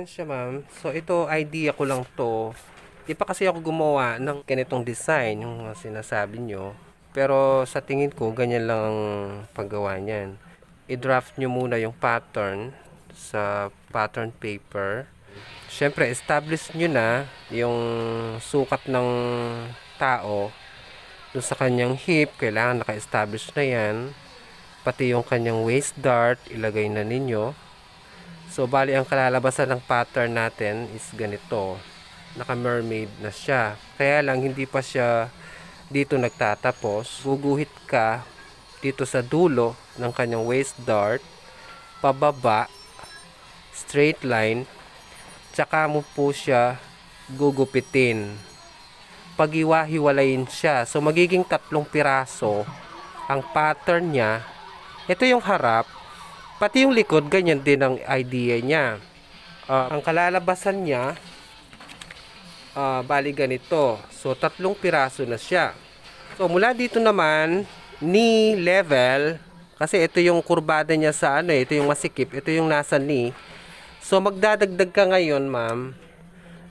pasensya ma'am. So ito idea ko lang to. Di pa kasi ako gumawa ng ganitong design yung sinasabi nyo. Pero sa tingin ko ganyan lang ang paggawa niyan. I-draft nyo muna yung pattern sa pattern paper. Siyempre, establish nyo na yung sukat ng tao doon sa kanyang hip. Kailangan naka-establish na yan. Pati yung kanyang waist dart, ilagay na ninyo So, bali ang kalalabasan ng pattern natin is ganito. Naka-mermaid na siya. Kaya lang, hindi pa siya dito nagtatapos. Guguhit ka dito sa dulo ng kanyang waist dart, pababa, straight line, tsaka mo po siya gugupitin. Pagiwa-hiwalayin siya. So, magiging tatlong piraso ang pattern niya. Ito yung harap, Pati yung likod, ganyan din ang idea niya. Uh, ang kalalabasan niya, uh, bali ganito. So, tatlong piraso na siya. So, mula dito naman, knee level, kasi ito yung kurbada niya sa ano, eh, ito yung masikip, ito yung nasa knee. So, magdadagdag ka ngayon, ma'am,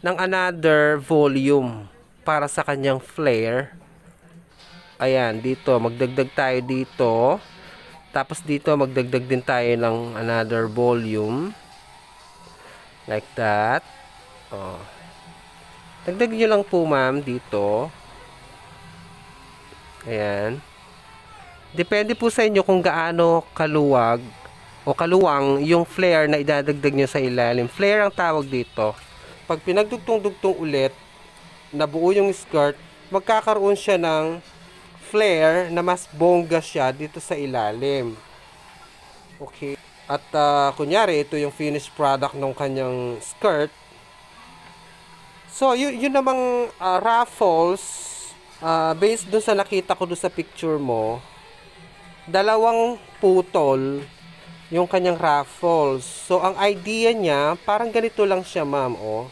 ng another volume para sa kanyang flare. Ayan, dito. Magdagdag tayo dito. Tapos dito magdagdag din tayo ng another volume. Like that. Oh. Dagdag nyo lang po ma'am dito. Ayan. Depende po sa inyo kung gaano kaluwag o kaluwang yung flare na idadagdag nyo sa ilalim. Flare ang tawag dito. Pag pinagdugtong-dugtong ulit, nabuo yung skirt, magkakaroon siya ng flare na mas bongga siya dito sa ilalim. Okay. At uh, kunyari, ito yung finished product ng kanyang skirt. So, yun, yun namang uh, raffles, uh, based dun sa nakita ko dun sa picture mo, dalawang putol yung kanyang raffles. So, ang idea niya, parang ganito lang siya, ma'am, oh.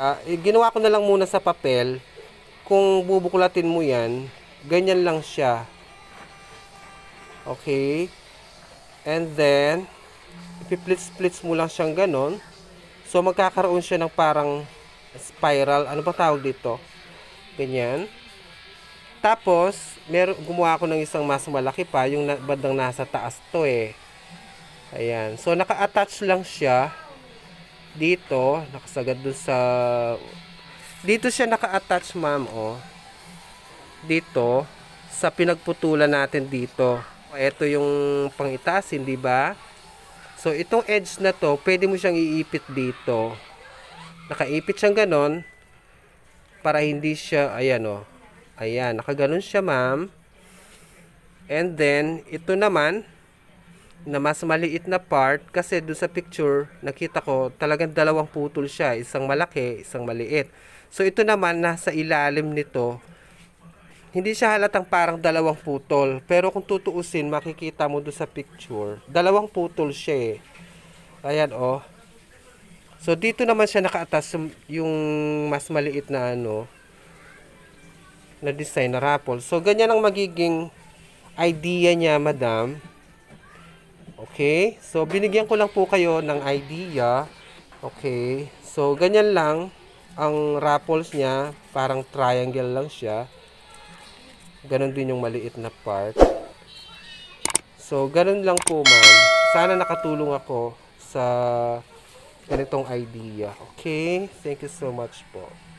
Uh, ginawa ko na lang muna sa papel. Kung bubuklatin mo yan, Ganyan lang siya. Okay? And then, ipi-plits-plits mo lang siyang ganon. So, magkakaroon siya ng parang spiral. Ano ba tawag dito? Ganyan. Tapos, mer gumawa ako ng isang mas malaki pa, yung na bandang nasa taas to eh. Ayan. So, naka-attach lang siya dito, nakasagad doon sa dito siya naka-attach ma'am oh dito sa pinagputulan natin dito. Ito yung pangitasin, di ba? So, itong edge na to, pwede mo siyang iipit dito. Nakaipit siyang ganon para hindi siya, ayan o. Oh. Ayan, nakaganon siya, ma'am. And then, ito naman, na mas maliit na part, kasi do sa picture, nakita ko, talagang dalawang putol siya. Isang malaki, isang maliit. So, ito naman, nasa ilalim nito, hindi siya halatang parang dalawang putol. Pero kung tutuusin, makikita mo doon sa picture, dalawang putol siya eh. Ayan, oh. So, dito naman siya nakaatas yung mas maliit na ano, na design na raffle. So, ganyan ang magiging idea niya, madam. Okay? So, binigyan ko lang po kayo ng idea. Okay? So, ganyan lang ang raffles niya. Parang triangle lang siya. Ganon din yung maliit na part. So, ganun lang po, man. Sana nakatulong ako sa ganitong idea. Okay? Thank you so much po.